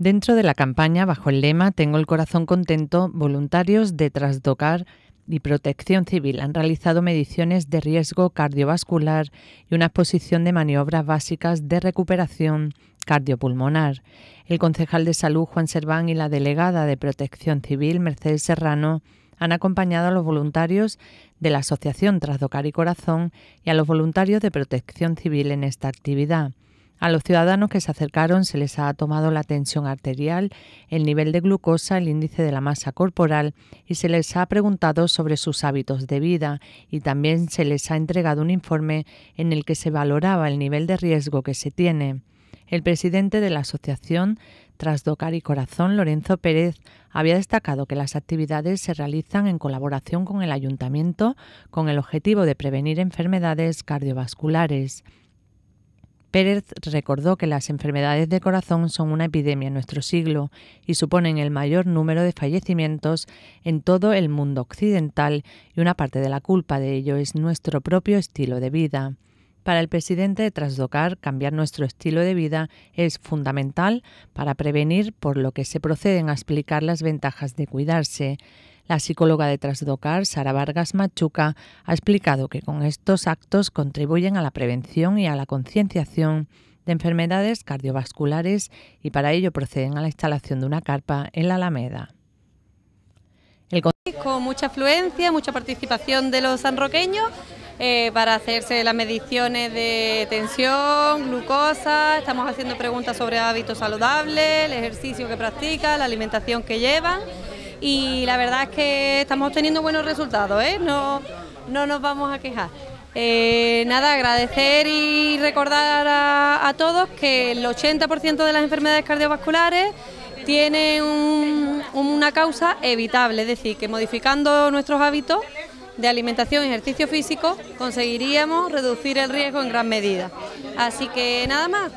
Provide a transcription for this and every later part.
Dentro de la campaña, bajo el lema Tengo el corazón contento, voluntarios de Trasdocar y Protección Civil han realizado mediciones de riesgo cardiovascular y una exposición de maniobras básicas de recuperación cardiopulmonar. El concejal de salud Juan Serván y la delegada de Protección Civil Mercedes Serrano han acompañado a los voluntarios de la Asociación Trasdocar y Corazón y a los voluntarios de Protección Civil en esta actividad. A los ciudadanos que se acercaron se les ha tomado la tensión arterial, el nivel de glucosa, el índice de la masa corporal y se les ha preguntado sobre sus hábitos de vida y también se les ha entregado un informe en el que se valoraba el nivel de riesgo que se tiene. El presidente de la Asociación Trasdocar y Corazón, Lorenzo Pérez, había destacado que las actividades se realizan en colaboración con el ayuntamiento con el objetivo de prevenir enfermedades cardiovasculares. Pérez recordó que las enfermedades de corazón son una epidemia en nuestro siglo y suponen el mayor número de fallecimientos en todo el mundo occidental y una parte de la culpa de ello es nuestro propio estilo de vida. Para el presidente de Trasdocar, cambiar nuestro estilo de vida es fundamental para prevenir, por lo que se proceden a explicar las ventajas de cuidarse. La psicóloga de Trasdocar, Sara Vargas Machuca, ha explicado que con estos actos contribuyen a la prevención y a la concienciación de enfermedades cardiovasculares y para ello proceden a la instalación de una carpa en la Alameda. El... Con mucha afluencia, mucha participación de los sanroqueños eh, para hacerse las mediciones de tensión, glucosa, estamos haciendo preguntas sobre hábitos saludables, el ejercicio que practican, la alimentación que llevan y la verdad es que estamos obteniendo buenos resultados, ¿eh? no, nos vamos a quejar. Eh, nada, agradecer y recordar a, todos que el 80% de las enfermedades cardiovasculares tienen una causa evitable, es decir, que modificando nuestros hábitos de alimentación y ejercicio físico conseguiríamos reducir el riesgo en gran medida. Así que nada más,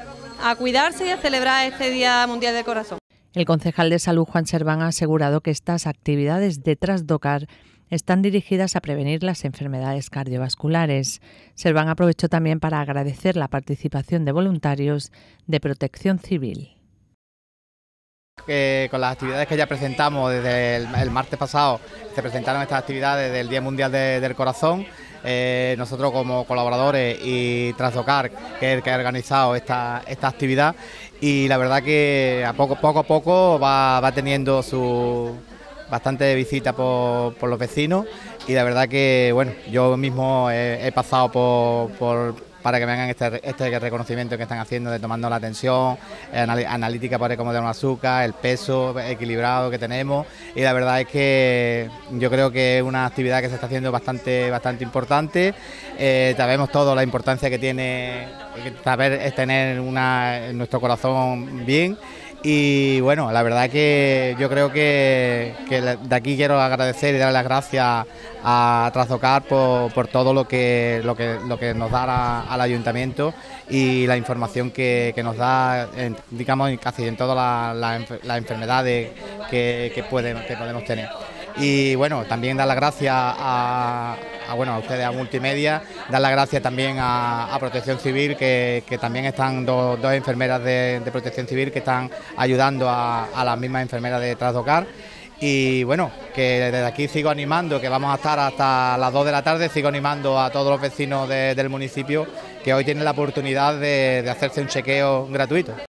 a cuidarse y a celebrar este Día Mundial del Corazón. El concejal de salud Juan Serván ha asegurado que estas actividades de trasdocar están dirigidas a prevenir las enfermedades cardiovasculares. Serván aprovechó también para agradecer la participación de voluntarios de protección civil con las actividades que ya presentamos desde el, martes pasado, se presentaron estas actividades del Día Mundial del Corazón. Eh, nosotros como colaboradores y Trasdocar, que es el que ha organizado esta, esta actividad, y la verdad que a poco, poco a poco va, teniendo su bastante visita por, los vecinos y la verdad que bueno yo mismo he, pasado por para que vengan este, este reconocimiento que están haciendo de tomando la atención, eh, analítica para cómo un azúcar, el peso equilibrado que tenemos y la verdad es que yo creo que es una actividad que se está haciendo bastante, bastante importante. Eh, sabemos todo la importancia que tiene saber tener una, nuestro corazón bien y bueno, la verdad que yo creo que, de aquí quiero agradecer y dar las gracias a Trazocar por, por, todo lo que, lo que, nos da al ayuntamiento y la información que, nos da, en, digamos, casi en todas las enfermedades que podemos tener y bueno, también dar las gracias a, bueno, a ustedes, a Multimedia, dar las gracias también a, Protección Civil, que, también están dos enfermeras de, Protección Civil que están ayudando a, las mismas enfermeras de Trasdocar. Y bueno, que desde aquí sigo animando, que vamos a estar hasta las 2 de la tarde, sigo animando a todos los vecinos del municipio que hoy tienen la oportunidad de hacerse un chequeo gratuito.